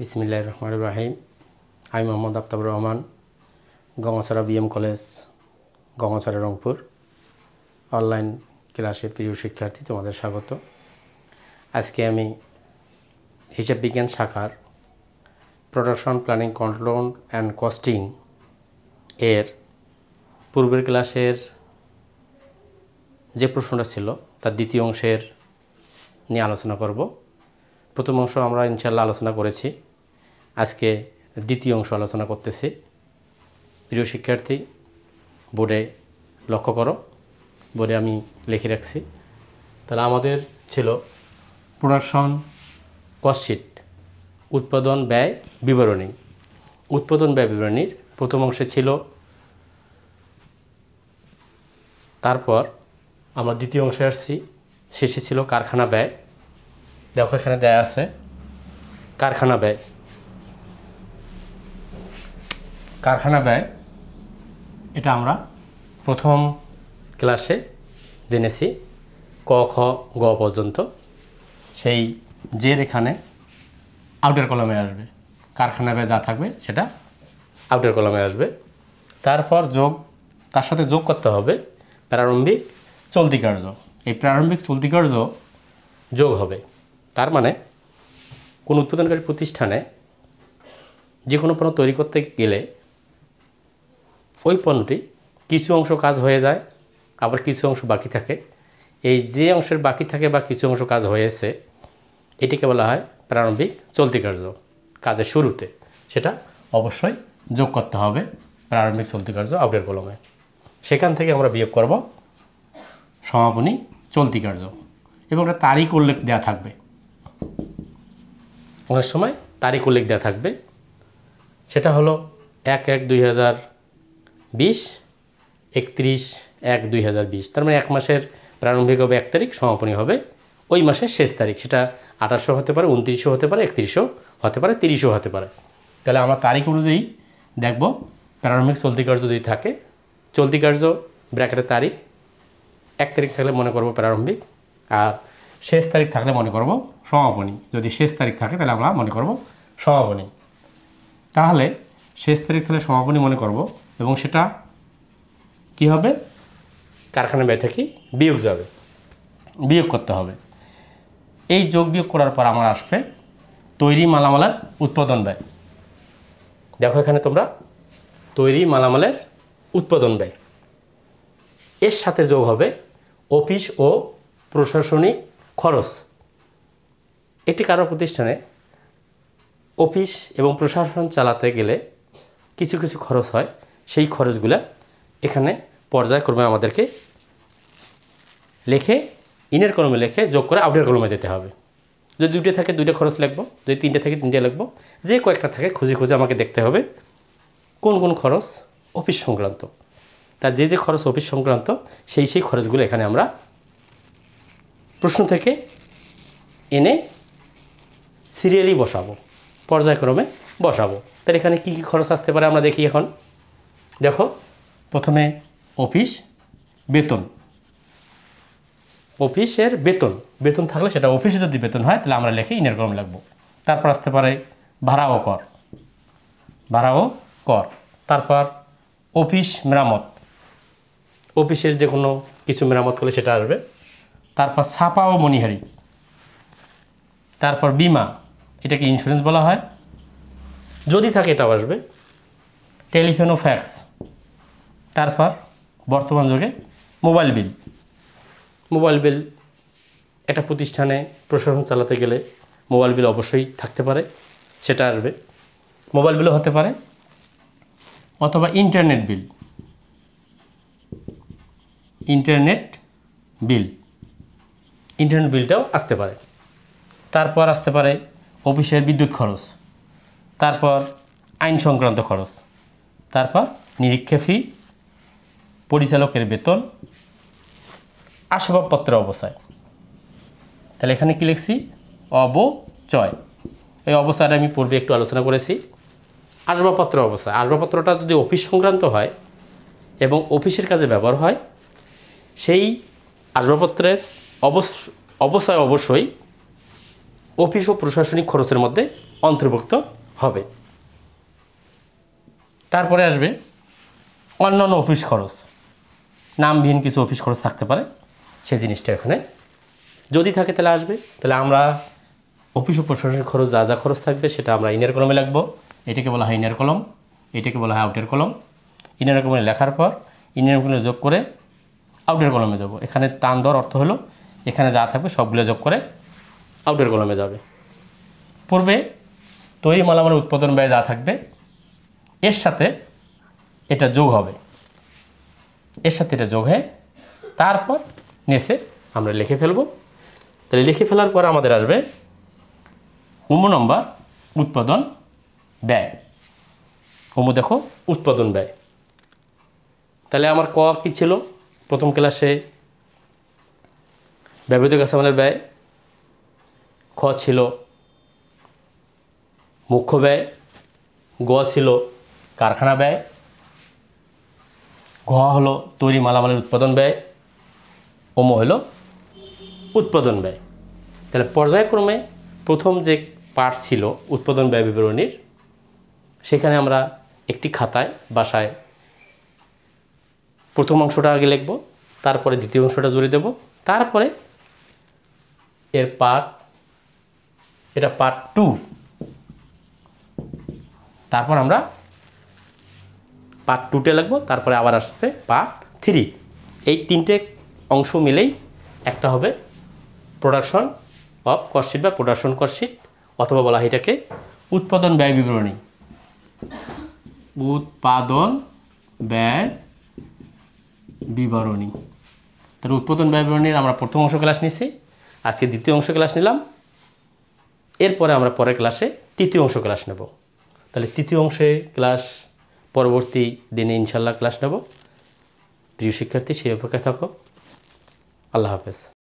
বিসমিল্লা রহমান রাহিম আমি Mohammad Aftabur Rahman Gangachara BM college Gangachara Rangpur online ক্লাসে প্রিয় শিক্ষার্থী তোমাদের স্বাগত আজকে আমি হিসাব বিজ্ঞান শাখার production planning control and costing এর পূর্বের ক্লাসের যে প্রশ্নটা ছিল তার দ্বিতীয় অংশের নিয়ে আলোচনা করব প্রথম অংশ আমরা ইনশাল্লাহ আলোচনা করেছি আজকে দ্বিতীয় অংশ আলোচনা করতেছি প্রিয় শিক্ষার্থী বোর্ডে লক্ষ্য করো বোর্ডে আমি লিখে রাখছি তাহলে আমাদের ছিল প্রোডাকশন কস্টশিট উৎপাদন ব্যয় বিবরণী উৎপাদন ব্যয় বিবরণীর প্রথম অংশে ছিল তারপর আমরা দ্বিতীয় অংশে আসছি শেষে ছিল কারখানা ব্যয় দেখো এখানে দেয়া আছে কারখানা ব্যয় কারখানা ব্যয় এটা আমরা প্রথম ক্লাসে জেনেছি ক খ গ পর্যন্ত সেই জের এখানে আউটার কলমে আসবে কারখানা ব্যয় যা থাকবে সেটা আউটার কলমে আসবে তারপর যোগ তার সাথে যোগ করতে হবে প্রারম্ভিক চলতি কার্য এই প্রারম্ভিক চলতি কার্য যোগ হবে তার মানে কোনো উৎপাদনকারী প্রতিষ্ঠানে যে কোনো পণ্য তৈরি করতে গেলে ওই পণ্যটি কিছু অংশ কাজ হয়ে যায় আবার কিছু অংশ বাকি থাকে এই যে অংশের বাকি থাকে বা কিছু অংশ কাজ হয়েছে এটিকে বলা হয় প্রারম্ভিক চলতি কার্য কাজের শুরুতে সেটা অবশ্যই যোগ করতে হবে প্রারম্ভিক চলতি কার্য আপডেট কলমে সেখান থেকে আমরা বিয়োগ করব সমাপনী চলতি কার্য এবং একটা তারিখ উল্লেখ দেওয়া থাকবে অনেক সময় তারিখ উল্লেখ দেওয়া থাকবে সেটা হলো এক এক দুই হাজার বিশ একত্রিশ এক দুই হাজার বিশ তার মানে এক মাসের প্রারম্ভিক হবে এক তারিখ সমাপনী হবে ওই মাসের শেষ তারিখ সেটা আঠাশশো হতে পারে উনত্রিশও হতে পারে একত্রিশও হতে পারে তিরিশও হতে পারে তাহলে আমরা তারিখ অনুযায়ী দেখব প্রারম্ভিক চলতি কার্য যদি থাকে চলতি কার্য ব্র্যাকেটের তারিখ এক তারিখ থাকলে মনে করব প্রারম্ভিক আর শেষ তারিখ থাকলে মনে করব সমাপনী যদি শেষ তারিখ থাকে তাহলে আমরা মনে করব সমাপনী তাহলে শেষ তারিখ তাহলে সমাপনী মনে করব এবং সেটা কি হবে কারখানা ব্যয় থেকে বিয়োগ যাবে বিয়োগ করতে হবে এই যোগ বিয়োগ করার পর আমার আসবে তৈরি মালামালের উৎপাদন ব্যয় দেখো এখানে তোমরা তৈরি মালামালের উৎপাদন ব্যয় এর সাথে যোগ হবে অফিস ও প্রশাসনিক খরচ এটি কারো প্রতিষ্ঠানে অফিস এবং প্রশাসন চালাতে গেলে কিছু কিছু খরচ হয় সেই খরচগুলো এখানে পর্যায়ক্রমে আমাদেরকে লেখে ইনের কলমে লেখে যোগ করে আউটের কলমে দিতে হবে যদি দুইটা থাকে দুইটা খরচ লাগবো যদি তিনটা থাকে তিনটা লাগবো যে কয়েকটা থাকে খুঁজে খুঁজে আমাকে দেখতে হবে কোন কোন খরচ অফিস সংক্রান্ত তার যে যে খরচ অফিস সংক্রান্ত সেই সেই খরচগুলো এখানে আমরা প্রশ্ন থেকে এনে সিরিয়ালি বসাবো পর্যায়ক্রমে বসাবো তাহলে এখানে কী কী খরচ আসতে পারে আমরা দেখি এখন দেখো প্রথমে অফিস বেতন অফিসের বেতন বেতন থাকলে সেটা অফিসে যদি বেতন হয় তাহলে আমরা লেখে ইনের গরম লাগবো তারপর আসতে পারে ভাড়াও কর ভাড়াও কর তারপর অফিস মেরামত অফিসের যে কোনো কিছু মেরামত করলে সেটা আসবে তারপর ছাপা ও মনিহারি তারপর বিমা এটাকে ইন্স্যুরেন্স বলা হয় যদি থাকে এটাও আসবে টেলিফোন ও ফ্যাক্স তারপর বর্তমান যুগে মোবাইল বিল মোবাইল বিল একটা প্রতিষ্ঠানে প্রশাসন চালাতে গেলে মোবাইল বিল অবশ্যই থাকতে পারে সেটা আসবে মোবাইল বিলও হতে পারে অথবা internet bill internet bill internet বিলটাও আসতে পারে তারপর আসতে পারে অফিসের বিদ্যুৎ খরচ তারপর আইন সংক্রান্ত খরচ তারপর নিরীক্ষা ফি পরিচালকের বেতন আসবাবপত্র অবসায় তাহলে এখানে কী লিখছি অবচয় এই অবসায়টা আমি পূর্বে একটু আলোচনা করেছি আসবাবপত্র অবসায় আসবাবপত্রটা যদি অফিস সংক্রান্ত হয় এবং অফিসের কাজে ব্যবহার হয় সেই আসবাবপত্রের অবস অবসায় অবশ্যই অফিস ও প্রশাসনিক খরচের মধ্যে অন্তর্ভুক্ত হবে তারপরে আসবে অন্যান্য অফিস খরচ নামবিহীন কিছু অফিস খরচ থাকতে পারে সে জিনিসটা এখানে যদি থাকে তাহলে আসবে তাহলে আমরা অফিস ও প্রশাসনিক খরচ যা যা খরচ থাকবে সেটা আমরা ইনার কলমে লিখব এটাকে বলা হয় ইনার কলম এটাকে বলা হয় আউটের কলম ইনার কলমে লেখার পর ইনার কলমে যোগ করে আউটের কলমে দেবো এখানে টান দেওয়ার অর্থ হলো এখানে যা থাকবে সবগুলো যোগ করে আউটের কলমে যাবে পূর্বে তৈরি মালামাল উৎপাদন ব্যয় যা থাকবে এর সাথে এটা যোগ হবে এর সাথে এটা যোগ হয়ে তারপর নেসে আমরা লিখে ফেলব তাহলে লিখে ফেলার পর আমাদের আসবে উম নম্বর উৎপাদন ব্যয় উমু দেখো উৎপাদন ব্যয় তাহলে আমার ক কী ছিল প্রথম ক্লাসে ব্যবহৃত গাছামালের ব্যয় খ ছিল মুখ্য ব্যয় গ ছিল কারখানা ব্যয় ঘ হলো তৈরি মালামালের উৎপাদন ব্যয় ওম হলো উৎপাদন ব্যয় তাহলে পর্যায়ক্রমে প্রথম যে পার্ট ছিল উৎপাদন ব্যয় বিবরণীর সেখানে আমরা একটি খাতায় বাসায় প্রথম অংশটা আগে লিখব তারপরে দ্বিতীয় অংশটা জুড়ে দেব তারপরে এর পার্ট এটা পার্ট টু তারপর আমরা পার্ট টুটে লাগবো তারপরে আবার আসবে পার্ট থ্রি এই তিনটে অংশ মিলেই একটা হবে প্রোডাকশন অফ কস্টশিট বা প্রোডাকশন কস্টশিট অথবা বলা হয় এটাকে উৎপাদন ব্যয় বিবরণী উৎপাদন ব্যয় বিবরণী তাহলে উৎপাদন ব্যয় বিবরণীর আমরা প্রথম অংশ ক্লাস নিছি আজকে দ্বিতীয় অংশ ক্লাস নিলাম এরপরে আমরা পরের ক্লাসে তৃতীয় অংশ ক্লাস নেব তাহলে তৃতীয় অংশে ক্লাস পরবর্তী দিনে ইনশাল্লাহ ক্লাস নেব প্রিয় শিক্ষার্থী সেই অপেক্ষায় থাকো আল্লাহ হাফেজ